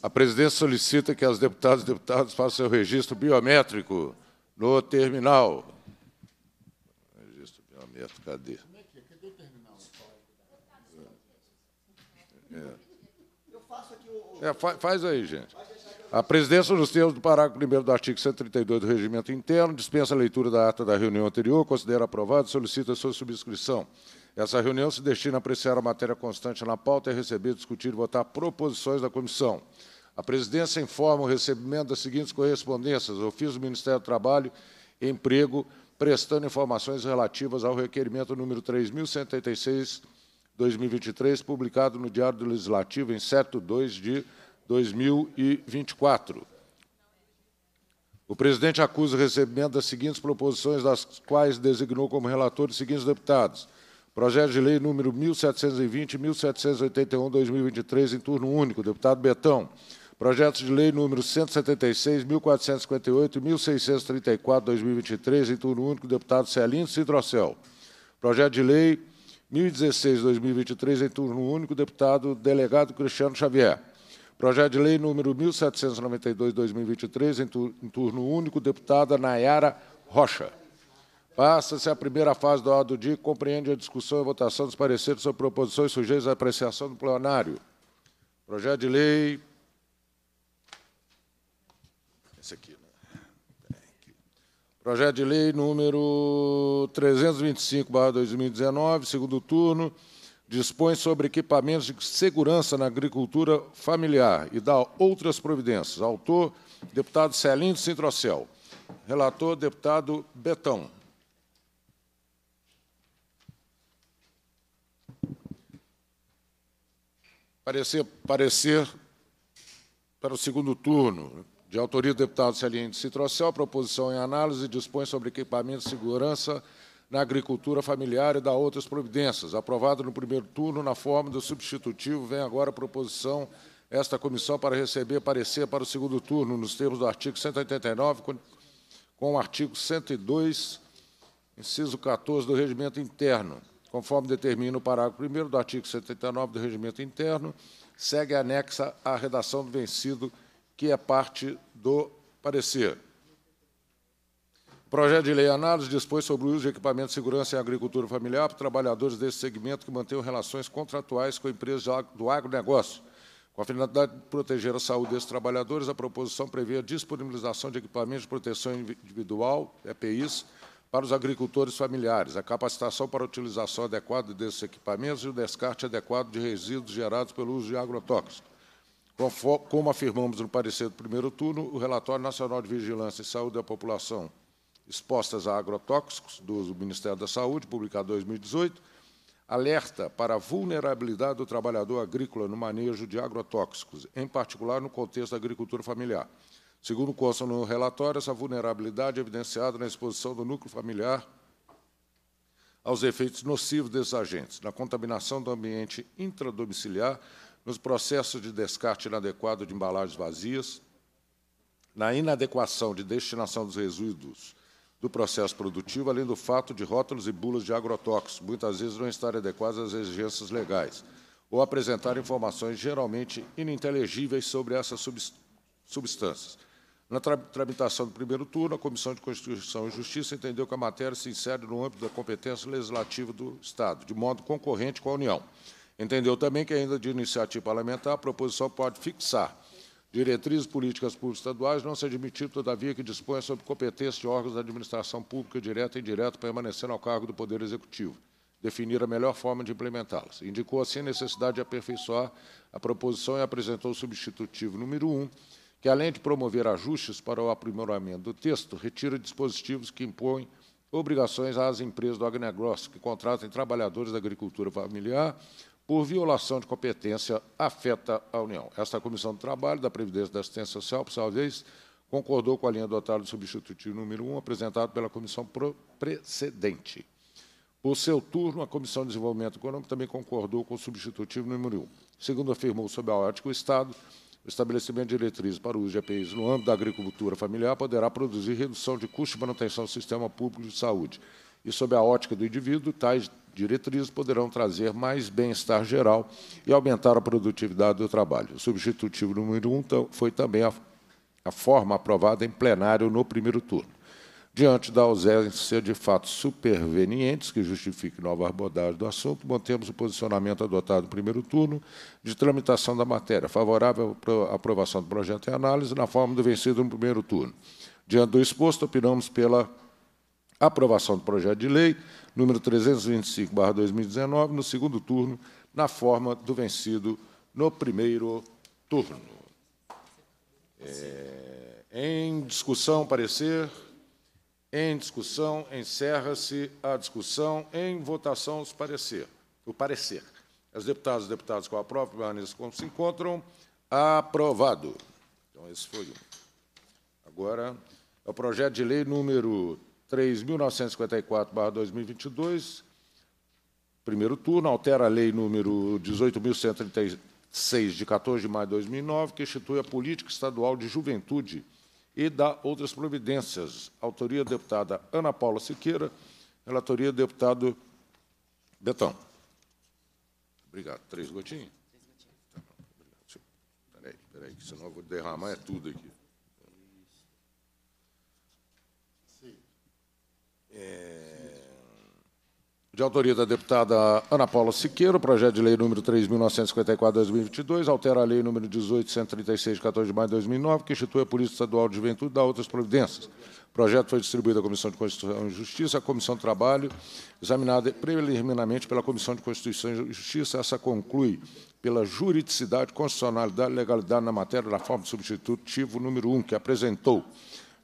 A presidência solicita que as deputadas e deputados façam seu registro biométrico no terminal. Registro biométrico, cadê? É é? Cadê o terminal? É. Eu faço aqui o... faz aí, gente. A presidência, nos termos do parágrafo 1 do artigo 132 do Regimento Interno, dispensa a leitura da ata da reunião anterior, considera aprovada e solicita sua subscrição. Essa reunião se destina a apreciar a matéria constante na pauta e receber, discutir e votar proposições da comissão. A presidência informa o recebimento das seguintes correspondências: ofício do Ministério do Trabalho e Emprego, prestando informações relativas ao requerimento número 3176/2023, publicado no Diário do Legislativo em 7 de 2 de 2024. O presidente acusa o recebimento das seguintes proposições, das quais designou como relator os seguintes deputados: Projeto de Lei número 1720 e 1781/2023 em turno único, deputado Betão. Projetos de lei número 176, 1458 e 1634, 2023, em turno único, deputado Celino Cidrocel. Projeto de lei 1016, 2023, em turno único, deputado delegado Cristiano Xavier. Projeto de lei número 1792, 2023, em turno único, deputada Nayara Rocha. Passa-se a primeira fase do ordem do dia, que compreende a discussão e votação dos pareceres sobre proposições sujeitas à apreciação do plenário. Projeto de lei aqui. Né? Projeto de lei número 325, 2019, segundo turno, dispõe sobre equipamentos de segurança na agricultura familiar e dá outras providências. Autor, deputado Celinho Sintrocel. Relator, deputado Betão. Parecer, parecer para o segundo turno. De autoria do deputado se Citrocel, a proposição em análise dispõe sobre equipamento de segurança na agricultura familiar e dá outras providências. Aprovado no primeiro turno, na forma do substitutivo, vem agora a proposição esta comissão para receber parecer para o segundo turno, nos termos do artigo 189, com o artigo 102, inciso 14 do Regimento Interno. Conforme determina o parágrafo 1 do artigo 79 do Regimento Interno, segue anexa a redação do vencido que é parte do parecer. O projeto de lei análise dispõe sobre o uso de equipamentos de segurança em agricultura familiar para trabalhadores desse segmento que mantenham relações contratuais com empresas do agronegócio. Com a finalidade de proteger a saúde desses trabalhadores, a proposição prevê a disponibilização de equipamentos de proteção individual, EPIs, para os agricultores familiares, a capacitação para a utilização adequada desses equipamentos e o descarte adequado de resíduos gerados pelo uso de agrotóxicos. Como afirmamos no parecer do primeiro turno, o Relatório Nacional de Vigilância e Saúde da População Expostas a Agrotóxicos, do Ministério da Saúde, publicado em 2018, alerta para a vulnerabilidade do trabalhador agrícola no manejo de agrotóxicos, em particular no contexto da agricultura familiar. Segundo consta no relatório, essa vulnerabilidade é evidenciada na exposição do núcleo familiar aos efeitos nocivos desses agentes, na contaminação do ambiente intradomiciliar, nos processos de descarte inadequado de embalagens vazias, na inadequação de destinação dos resíduos do processo produtivo, além do fato de rótulos e bulas de agrotóxicos, muitas vezes não estarem adequados às exigências legais, ou apresentar informações geralmente ininteligíveis sobre essas substâncias. Na tramitação do primeiro turno, a Comissão de Constituição e Justiça entendeu que a matéria se insere no âmbito da competência legislativa do Estado, de modo concorrente com a União. Entendeu também que, ainda de iniciativa parlamentar, a proposição pode fixar diretrizes políticas públicas estaduais, não se admitir, todavia, que dispõe sobre competência de órgãos da administração pública direta e indireta permanecendo ao cargo do Poder Executivo, definir a melhor forma de implementá-las. Indicou, assim, a necessidade de aperfeiçoar a proposição e apresentou o substitutivo número 1, um, que, além de promover ajustes para o aprimoramento do texto, retira dispositivos que impõem obrigações às empresas do agronegócio que contratem trabalhadores da agricultura familiar por violação de competência afeta a União. Esta Comissão do Trabalho, da Previdência e da Assistência Social, por sua vez, concordou com a linha adotada do substitutivo número 1, apresentado pela comissão precedente. Por seu turno, a Comissão de Desenvolvimento Econômico também concordou com o substitutivo número 1. Segundo afirmou sob a ótica, o Estado, o estabelecimento de diretrizes para o uso de EPIs no âmbito da agricultura familiar poderá produzir redução de custo de manutenção do sistema público de saúde. E sob a ótica do indivíduo, tais diretrizes poderão trazer mais bem-estar geral e aumentar a produtividade do trabalho. O substitutivo número um foi também a, a forma aprovada em plenário no primeiro turno. Diante da ausência de fatos supervenientes que justifiquem nova abordagem do assunto, mantemos o posicionamento adotado no primeiro turno de tramitação da matéria, favorável à aprovação do projeto em análise na forma do vencido no primeiro turno. Diante do exposto, opinamos pela aprovação do projeto de lei número 325/2019 no segundo turno, na forma do vencido no primeiro turno. É, em discussão, parecer. Em discussão, encerra-se a discussão. Em votação, os parecer. O parecer. As deputadas e deputados com a própria permaneçam como se encontram. Aprovado. Então, esse foi um. Agora, é o projeto de lei número 3.954-2022, primeiro turno, altera a lei número 18.136, de 14 de maio de 2009, que institui a Política Estadual de Juventude e dá outras providências. Autoria, deputada Ana Paula Siqueira, relatoria, deputado Betão. Obrigado. Três gotinhas? Três gotinhas. aí, Espera aí, que senão eu vou derramar é tudo aqui. É, de autoria da deputada Ana Paula Siqueiro, projeto de lei número 3.954-2022, altera a lei número 18.136, de 14 de maio de 2009, que institui a Polícia Estadual de Juventude e dá outras providências. O projeto foi distribuído à Comissão de Constituição e Justiça, à Comissão do Trabalho, examinada preliminarmente pela Comissão de Constituição e Justiça. Essa conclui pela juridicidade, constitucionalidade e legalidade na matéria da forma substitutivo número 1, que apresentou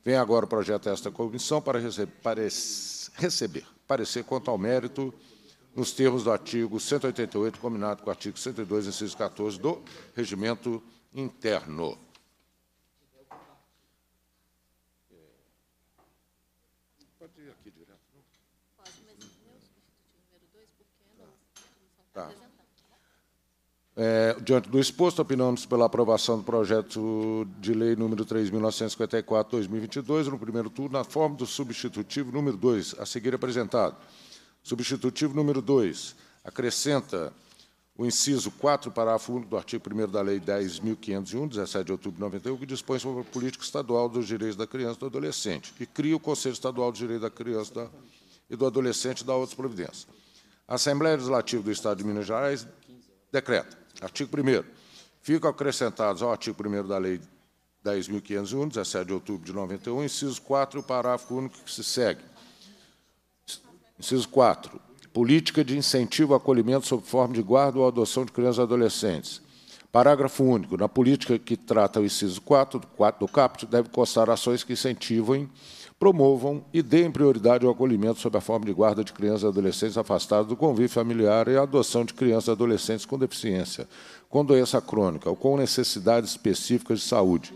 Vem agora o projeto desta comissão para receber, receber parecer quanto ao mérito nos termos do artigo 188, combinado com o artigo 102, inciso 14 do Regimento Interno. É, diante do exposto, opinamos pela aprovação do projeto de lei número 3.954-2022, no primeiro turno, na forma do substitutivo número 2, a seguir é apresentado. Substitutivo número 2 acrescenta o inciso 4, parágrafo único do artigo 1 da Lei 10.501, 17 de outubro de 91, que dispõe sobre a política estadual dos direitos da criança e do adolescente, e cria o Conselho Estadual dos Direitos da Criança e do Adolescente da Outras Providências. A Assembleia Legislativa do Estado de Minas Gerais decreta Artigo 1 Ficam acrescentados ao artigo 1 da Lei 10.501, 17 de outubro de 91, inciso 4 e o parágrafo único que se segue. Inciso 4. Política de incentivo ao acolhimento sob forma de guarda ou adoção de crianças e adolescentes. Parágrafo único. Na política que trata o inciso 4 do caput, deve constar ações que incentivem promovam e deem prioridade ao acolhimento sob a forma de guarda de crianças e adolescentes afastados do convívio familiar e a adoção de crianças e adolescentes com deficiência, com doença crônica ou com necessidades específicas de saúde,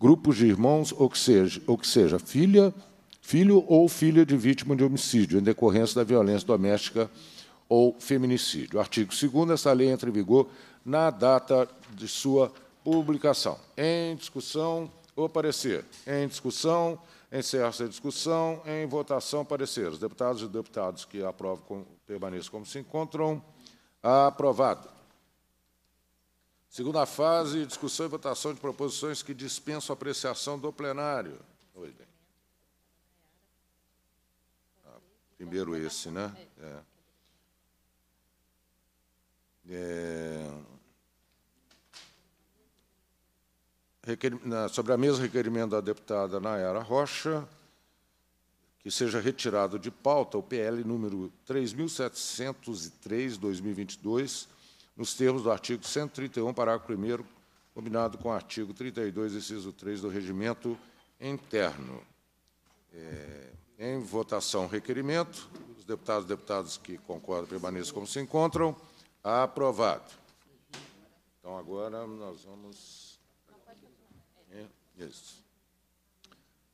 grupos de irmãos ou que seja, ou que seja filha, filho ou filha de vítima de homicídio em decorrência da violência doméstica ou feminicídio. Artigo 2 essa lei entra em vigor na data de sua publicação. Em discussão, o parecer. Em discussão, Encerro se a discussão. Em votação, parecer. Os deputados e deputados que aprovam permaneçam como se encontram. Aprovado. Segunda fase, discussão e votação de proposições que dispensam a apreciação do plenário. Oi, bem. Ah, primeiro esse, né? É. é sobre a mesa requerimento da deputada Nayara Rocha, que seja retirado de pauta o PL número 3703/2022, nos termos do artigo 131, parágrafo 1 combinado com o artigo 32, inciso 3 do regimento interno. É, em votação, requerimento. Os deputados e deputadas que concordam permaneçam como se encontram. Aprovado. Então, agora nós vamos isso.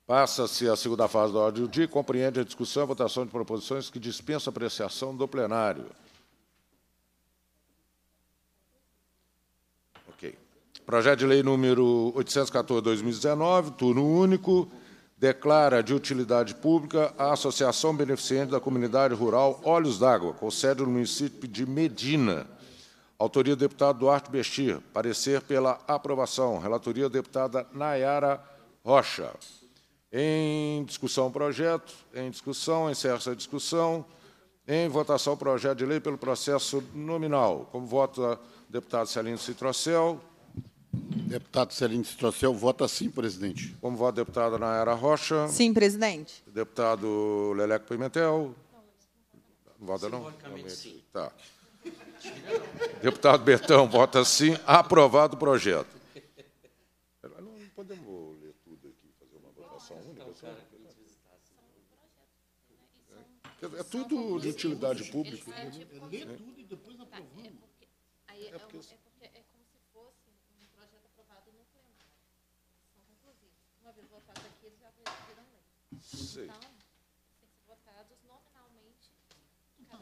Passa-se a segunda fase da ordem do dia e compreende a discussão e votação de proposições que dispensam apreciação do plenário. Ok. Projeto de lei número 814-2019, turno único, declara de utilidade pública a Associação Beneficente da Comunidade Rural Olhos d'Água, com sede no município de Medina, Autoria deputado Duarte Bestir. Parecer pela aprovação. Relatoria deputada Nayara Rocha. Em discussão projeto. Em discussão. encerra essa a discussão. Em votação o projeto de lei pelo processo nominal. Como vota o deputado Celino Citrocel. Deputado Celino Citrocel, vota sim, presidente. Como vota a deputada Nayara Rocha. Sim, presidente. Deputado Leleco Pimentel. Não, não vota não? sim. Tá. Deputado Bertão, vota sim. Aprovado o projeto. Não podemos ler tudo aqui, fazer uma votação única. Né? É, é, é, tudo de utilidade pública. É ler é tudo e depois tá, aprovando. É porque, é porque Sei. Então,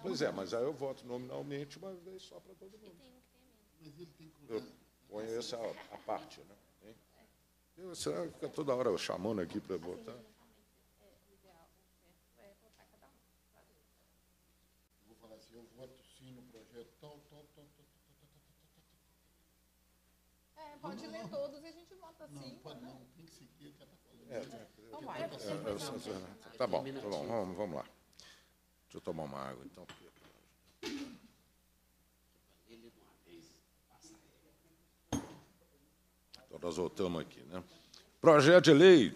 Pois é, mas aí eu voto nominalmente uma vez só para todo mundo. Mas ele tem que... Eu ponho essa a, parte, né? Hein? Eu, será que fica toda hora chamando aqui para votar? Vou falar assim, eu voto sim no projeto pode ler todos e a gente vota não, sim. Pode não, tem que seguir o que ela está falando. É, é, é, é, tá bom, tá bom, vamos, vamos lá. Deixa eu tomar uma água, então. Então, nós voltamos aqui. Né? Projeto de lei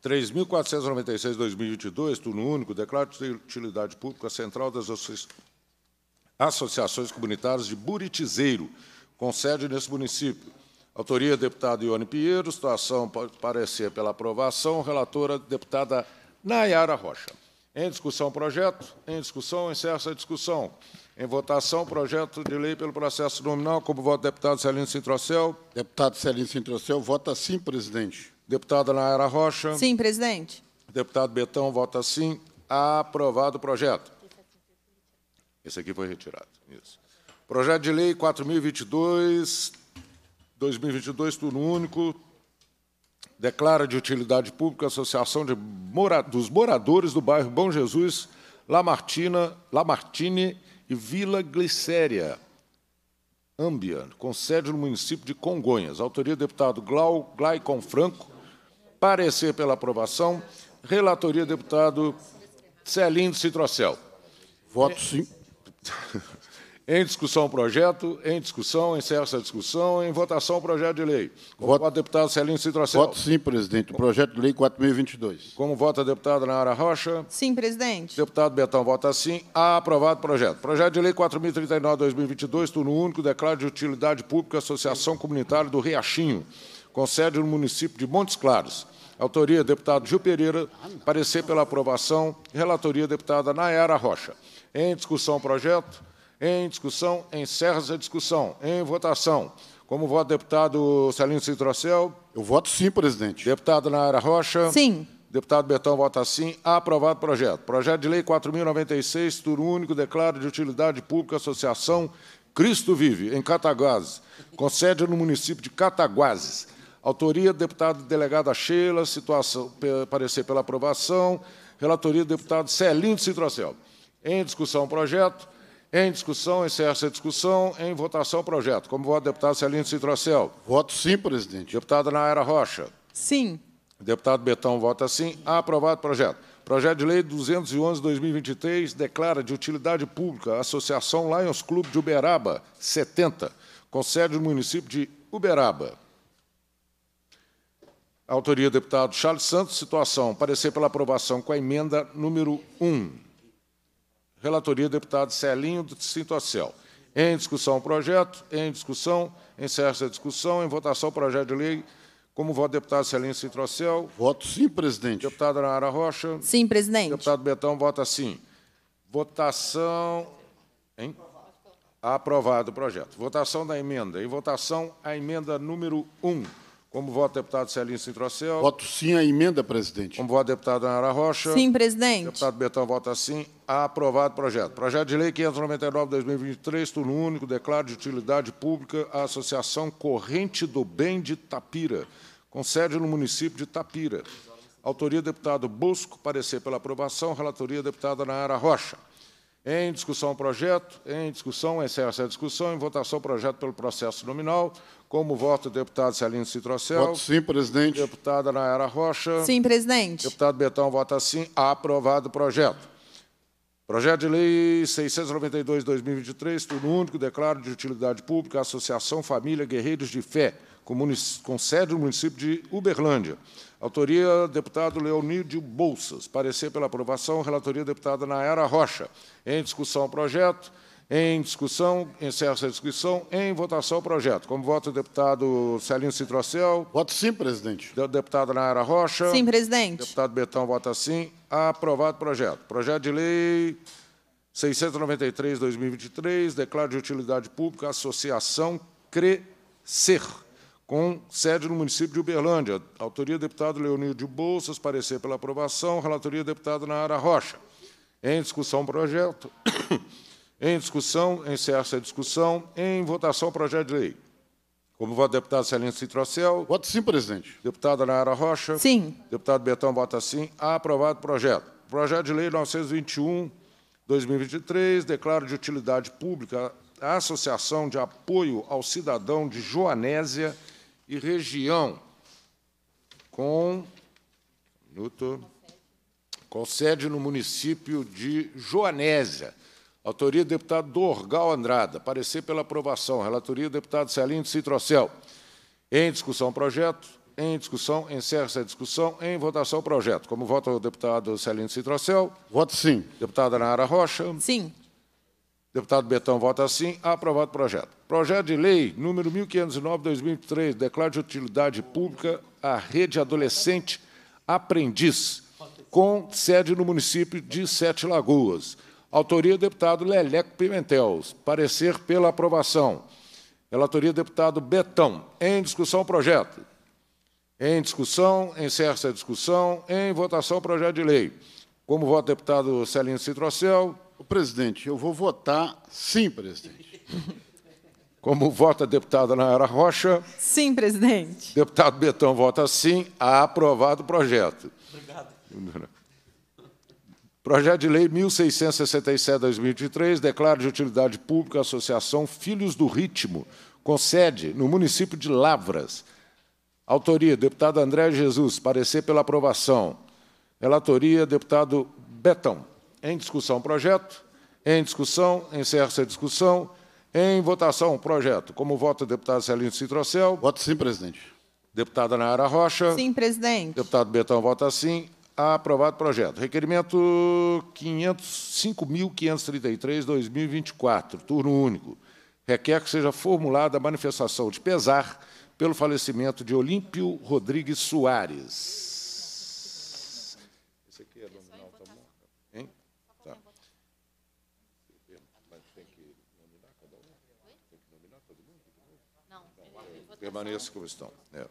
3.496-2022, turno único, declaro de utilidade pública central das associações comunitárias de Buritizeiro, com sede nesse município. Autoria, deputado Ione Pinheiro, situação parecer pela aprovação, relatora, deputada Nayara Rocha. Em discussão, projeto. Em discussão, encerro a discussão. Em votação, projeto de lei pelo processo nominal, como voto deputado Celino Sintrocel. Deputado Celino Sintrocel, vota sim, presidente. Deputada Nayara Rocha. Sim, presidente. Deputado Betão, vota sim. Aprovado o projeto. Esse aqui foi retirado. Isso. Projeto de lei 4022, 2022, turno único, declara de utilidade pública a Associação Mora... dos Moradores do bairro Bom Jesus, Lamartina, Lamartine e Vila Glicéria, Ambia, com sede no município de Congonhas. Autoria do deputado Glau, Glaicon Franco. Parecer pela aprovação. Relatoria, deputado Celindo Citrocel. Voto sim. Em discussão o projeto, em discussão, encerra essa discussão, em votação o projeto de lei. Como voto, vota a deputada Celine Citrocel. Voto sim, presidente. O projeto de lei 4022. Como vota a deputada Nara Rocha? Sim, presidente. Deputado Betão vota sim. Aprovado o projeto. Projeto de lei 4039-2022, turno único, declara de utilidade pública Associação Comunitária do Riachinho, com sede no município de Montes Claros. Autoria, deputado Gil Pereira. Parecer pela aprovação. Relatoria, deputada Nayara Rocha. Em discussão o projeto. Em discussão, encerra-se a discussão. Em votação. Como vota deputado Celinho Citrocel? Eu voto sim, presidente. Deputado Nara Rocha? Sim. Deputado Bertão vota sim. Aprovado o projeto. Projeto de Lei 4.096, Turo Único, Declaro de Utilidade Pública, Associação Cristo Vive, em Cataguases, com sede no município de Cataguases. Autoria, deputado delegado Sheila, situação, parecer pela aprovação. Relatoria, deputado Celinho Citrocel. Em discussão, projeto. Em discussão, encerra-se a discussão. Em votação, o projeto. Como vota a deputada Celina Citrocel? Voto sim, presidente. Deputada Naira Rocha? Sim. Deputado Betão vota sim. Aprovado o projeto. Projeto de Lei 211-2023 declara de utilidade pública a Associação Lions Clube de Uberaba, 70, com sede no município de Uberaba. Autoria deputado Charles Santos, situação, parecer pela aprovação com a emenda número 1. Relatoria, deputado Celinho do Cinto Acel. Em discussão o projeto, em discussão, encerra-se a discussão, em votação o projeto de lei. Como voto, deputado Celinho Cintrocel? Voto sim, presidente. Deputada Nara Rocha? Sim, presidente. Deputado Betão, vota sim. Votação. Hein? Aprovado o projeto. Votação da emenda. Em votação, a emenda número 1. Um. Como vota o deputado Celinho Cintrocel. Voto sim à emenda, presidente. Como vota a deputada Nara Rocha. Sim, presidente. Deputado Betão vota sim. Aprovado o projeto. Projeto de lei 599-2023, turno único, declaro de utilidade pública a Associação Corrente do Bem de Tapira, com sede no município de Tapira. Autoria, deputado Busco. Parecer pela aprovação. Relatoria, deputada Nara Rocha. Em discussão o projeto, em discussão, encerra-se a discussão, em votação o projeto pelo processo nominal. Como voto, deputado Celino Citrocel. Voto sim, presidente. Deputada Nayara Rocha. Sim, presidente. Deputado Betão vota sim. Aprovado o projeto. Projeto de Lei 692-2023, turno único, declaro de utilidade pública Associação Família Guerreiros de Fé, com, com sede no município de Uberlândia. Autoria, deputado Leonídio Bolsas. Parecer pela aprovação, relatoria, deputada Nayara Rocha. Em discussão, o projeto. Em discussão, encerra a discussão. Em votação, o projeto. Como voto, o deputado Celinho Citrocel. Voto sim, presidente. Deputada Nayara Rocha. Sim, presidente. Deputado Betão vota sim. Aprovado o projeto. Projeto de lei 693-2023, declaro de utilidade pública Associação Crescer com sede no município de Uberlândia. Autoria, deputado de Bolsas, parecer pela aprovação. Relatoria, deputado Nara Rocha. Em discussão, projeto. em discussão, encerra-se a discussão. Em votação, projeto de lei. Como voto, deputado Celino Citrocel. Voto sim, presidente. Deputada Nara Rocha. Sim. Deputado Betão vota sim. Aprovado o projeto. Projeto de lei 921, 2023, declaro de utilidade pública a Associação de Apoio ao Cidadão de Joanésia, e região, com, minuto, com sede no município de Joanésia. Autoria do deputado Dorgal Andrada. Parecer pela aprovação. Relatoria do deputado Celinho de Citrocel. Em discussão, projeto. Em discussão, encerra-se a discussão. Em votação, projeto. Como vota o deputado Celinho de Citrocel? Voto sim. Deputada Nara Rocha? Sim. Deputado Betão vota sim. Aprovado o projeto. Projeto de Lei número 1509/2003 declara de utilidade pública a Rede Adolescente Aprendiz, com sede no município de Sete Lagoas. Autoria deputado Leleco Pimentel. Parecer pela aprovação. Relatoria deputado Betão. Em discussão o projeto. Em discussão, encerra-se a discussão. Em votação o projeto de lei. Como vota deputado Celino Citrocel? Presidente, eu vou votar sim, presidente. Como vota a deputada Nayara Rocha? Sim, presidente. Deputado Betão vota sim. Aprovado o projeto. Obrigado. Projeto de Lei 1667-2023 declara de utilidade pública a Associação Filhos do Ritmo, com sede no município de Lavras. Autoria, deputado André Jesus. Parecer pela aprovação. Relatoria, deputado Betão. Em discussão, o projeto. Em discussão, encerra-se a discussão. Em votação, projeto. Como vota o deputado Celino Citrocel? Voto sim, presidente. Deputada Nara Rocha? Sim, presidente. Deputado Betão vota sim. Aprovado o projeto. Requerimento 5.533-2024, turno único. Requer que seja formulada a manifestação de pesar pelo falecimento de Olímpio Rodrigues Soares. Não. Tá é Permaneça como estão. É.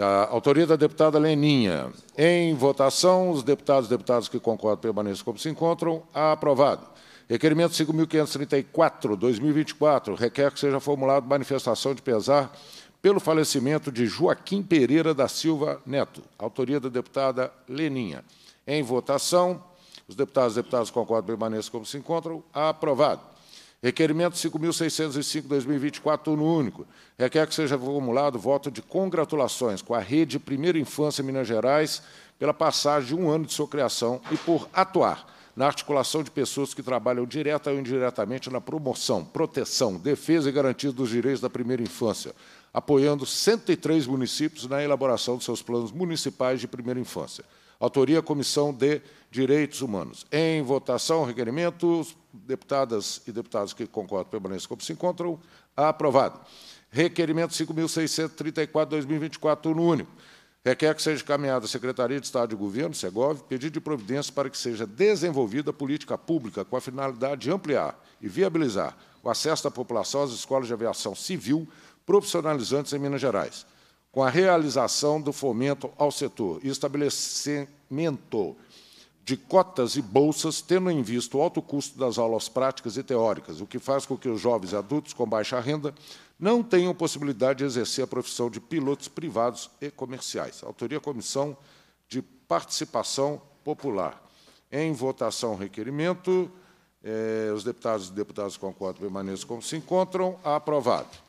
A autoria da deputada Leninha. Em votação, os deputados e deputadas que concordam permaneçam como se encontram. Aprovado. Requerimento 5.534, 2024, requer que seja formulado manifestação de pesar pelo falecimento de Joaquim Pereira da Silva Neto. Autoria da deputada Leninha. Em votação, os deputados e deputadas que concordam permaneçam como se encontram. Aprovado. Requerimento 5.605-2024, turno único. Requer que seja formulado voto de congratulações com a Rede Primeira Infância Minas Gerais pela passagem de um ano de sua criação e por atuar na articulação de pessoas que trabalham direta ou indiretamente na promoção, proteção, defesa e garantia dos direitos da primeira infância, apoiando 103 municípios na elaboração de seus planos municipais de primeira infância. Autoria Comissão de Direitos Humanos. Em votação, requerimento, deputadas e deputados que concordam permaneçam como se encontram, aprovado. Requerimento 5.634, 2024, no único. Requer que seja encaminhada à Secretaria de Estado de Governo, SEGOV, pedido de providência para que seja desenvolvida a política pública com a finalidade de ampliar e viabilizar o acesso da população às escolas de aviação civil profissionalizantes em Minas Gerais com a realização do fomento ao setor e estabelecimento de cotas e bolsas, tendo em vista o alto custo das aulas práticas e teóricas, o que faz com que os jovens adultos com baixa renda não tenham possibilidade de exercer a profissão de pilotos privados e comerciais. Autoria Comissão de Participação Popular. Em votação, requerimento. Eh, os deputados e deputadas concordam permaneçam como se encontram. Aprovado.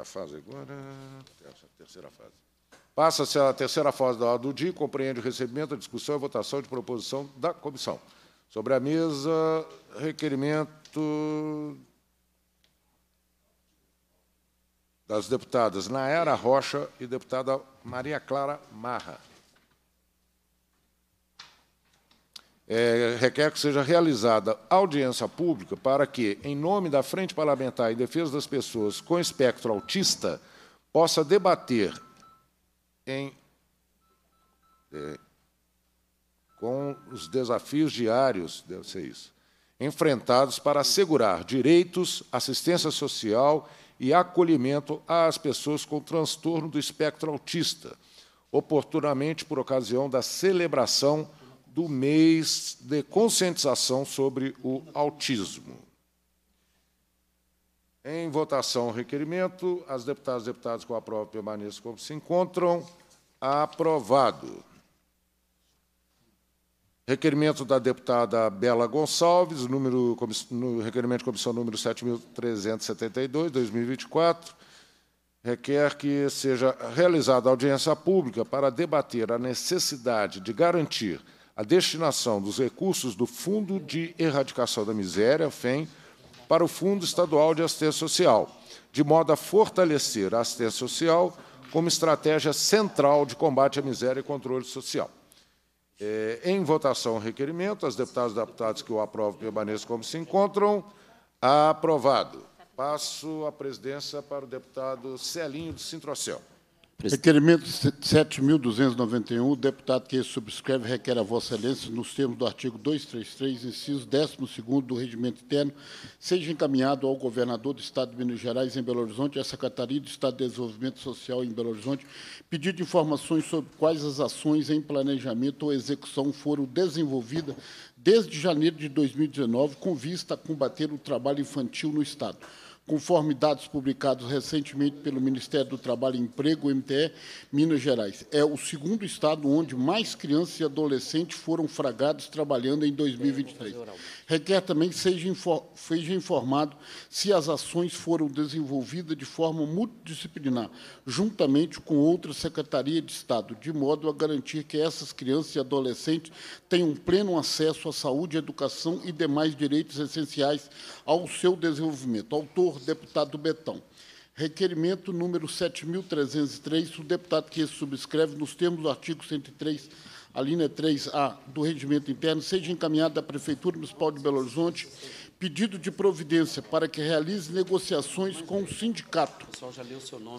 a fase agora? terceira fase. Passa-se a terceira fase da hora do dia, compreende o recebimento, a discussão e a votação de proposição da comissão. Sobre a mesa, requerimento das deputadas Naera Rocha e deputada Maria Clara Marra. é, requer que seja realizada audiência pública para que, em nome da Frente Parlamentar em Defesa das Pessoas com Espectro Autista, possa debater em, é, com os desafios diários, deve ser isso, enfrentados para assegurar direitos, assistência social e acolhimento às pessoas com transtorno do espectro autista, oportunamente por ocasião da celebração do mês de conscientização sobre o autismo. Em votação, requerimento. As deputadas e deputados com a prova permaneçam como se encontram. Aprovado. Requerimento da deputada Bela Gonçalves, número, no requerimento de comissão número 7.372, 2024, requer que seja realizada audiência pública para debater a necessidade de garantir a destinação dos recursos do Fundo de Erradicação da Miséria, FEM, para o Fundo Estadual de Assistência Social, de modo a fortalecer a assistência social como estratégia central de combate à miséria e controle social. É, em votação o requerimento, as deputadas e deputados que o aprovam permaneçam como se encontram. Aprovado. Passo a presidência para o deputado Celinho do Sintrocel. Presidente. Requerimento 7.291, deputado que subscreve requer a Vossa Excelência, nos termos do artigo 233, inciso 12 do Regimento Interno, seja encaminhado ao governador do Estado de Minas Gerais, em Belo Horizonte, à Secretaria do Estado de Desenvolvimento Social, em Belo Horizonte, pedido informações sobre quais as ações em planejamento ou execução foram desenvolvidas desde janeiro de 2019, com vista a combater o trabalho infantil no Estado conforme dados publicados recentemente pelo Ministério do Trabalho e Emprego, MTE, Minas Gerais. É o segundo estado onde mais crianças e adolescentes foram fragados trabalhando em 2023. É, Requer também que seja, seja informado se as ações foram desenvolvidas de forma multidisciplinar, juntamente com outra Secretaria de Estado, de modo a garantir que essas crianças e adolescentes tenham pleno acesso à saúde, educação e demais direitos essenciais ao seu desenvolvimento. Autor deputado Betão. Requerimento número 7.303, o deputado que subscreve, nos termos do artigo 103, a linha 3A do Regimento Interno, seja encaminhado à Prefeitura Municipal de Belo Horizonte pedido de providência para que realize negociações com o sindicato,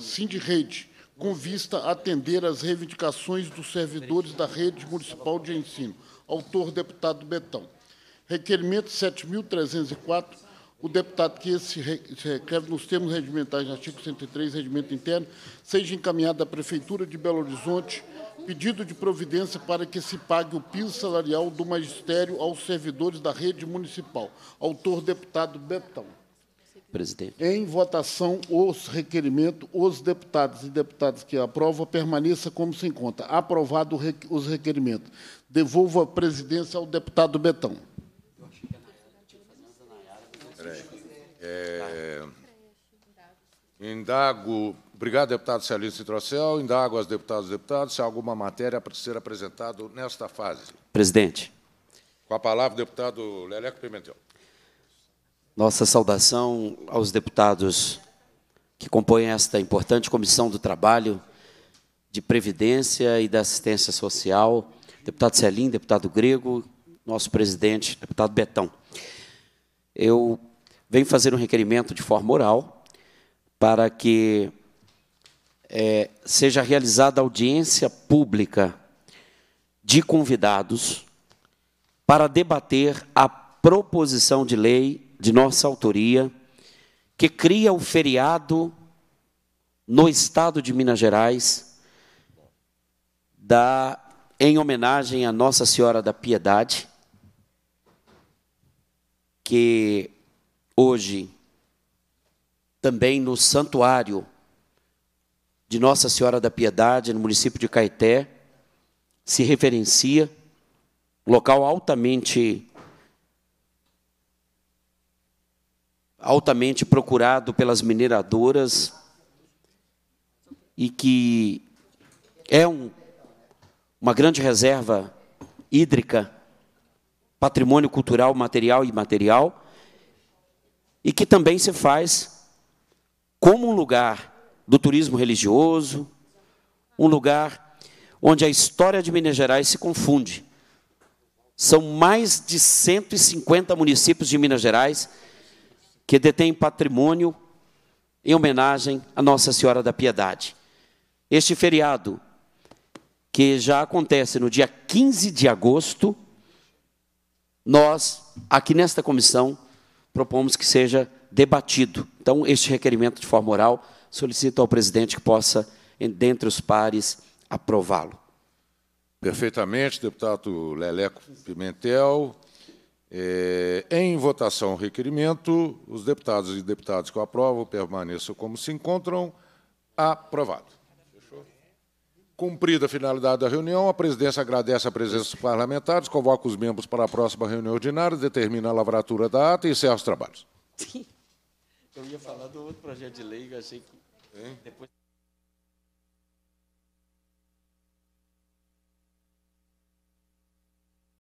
sindrede, com vista a atender às reivindicações dos servidores da rede municipal de ensino. Autor, deputado Betão. Requerimento 7.304, o deputado que se requer nos termos regimentais do artigo 103, regimento interno, seja encaminhado à Prefeitura de Belo Horizonte pedido de providência para que se pague o piso salarial do magistério aos servidores da rede municipal. Autor, deputado Betão. Presidente. Em votação, os requerimento, os deputados e deputadas que aprovam permaneça como se encontra. Aprovado os requerimentos. Devolvo a presidência ao deputado Betão. É, indago, obrigado, deputado Celício Citrocel. indago aos deputados e deputados se há alguma matéria para ser apresentada nesta fase. Presidente. Com a palavra, deputado Leleco Pimentel. Nossa saudação aos deputados que compõem esta importante comissão do trabalho de Previdência e da Assistência Social, deputado Celim, deputado Grego, nosso presidente, deputado Betão. Eu vem fazer um requerimento de forma oral para que é, seja realizada audiência pública de convidados para debater a proposição de lei de nossa autoria que cria o feriado no estado de Minas Gerais da em homenagem à Nossa Senhora da Piedade que hoje, também no santuário de Nossa Senhora da Piedade, no município de Caeté, se referencia, local altamente altamente procurado pelas mineradoras e que é um, uma grande reserva hídrica, patrimônio cultural, material e imaterial, e que também se faz como um lugar do turismo religioso, um lugar onde a história de Minas Gerais se confunde. São mais de 150 municípios de Minas Gerais que detêm patrimônio em homenagem à Nossa Senhora da Piedade. Este feriado, que já acontece no dia 15 de agosto, nós, aqui nesta comissão, propomos que seja debatido. Então, este requerimento de forma oral, solicito ao presidente que possa, dentre os pares, aprová-lo. Perfeitamente, deputado Leleco Pimentel. É, em votação o requerimento, os deputados e deputadas que o aprovam permaneçam como se encontram. Aprovado. Cumprida a finalidade da reunião, a presidência agradece a presença dos parlamentares, convoca os membros para a próxima reunião ordinária, determina a lavratura da ata e encerra os trabalhos. Eu ia falar do outro projeto de lei, eu achei que. Hein? Depois...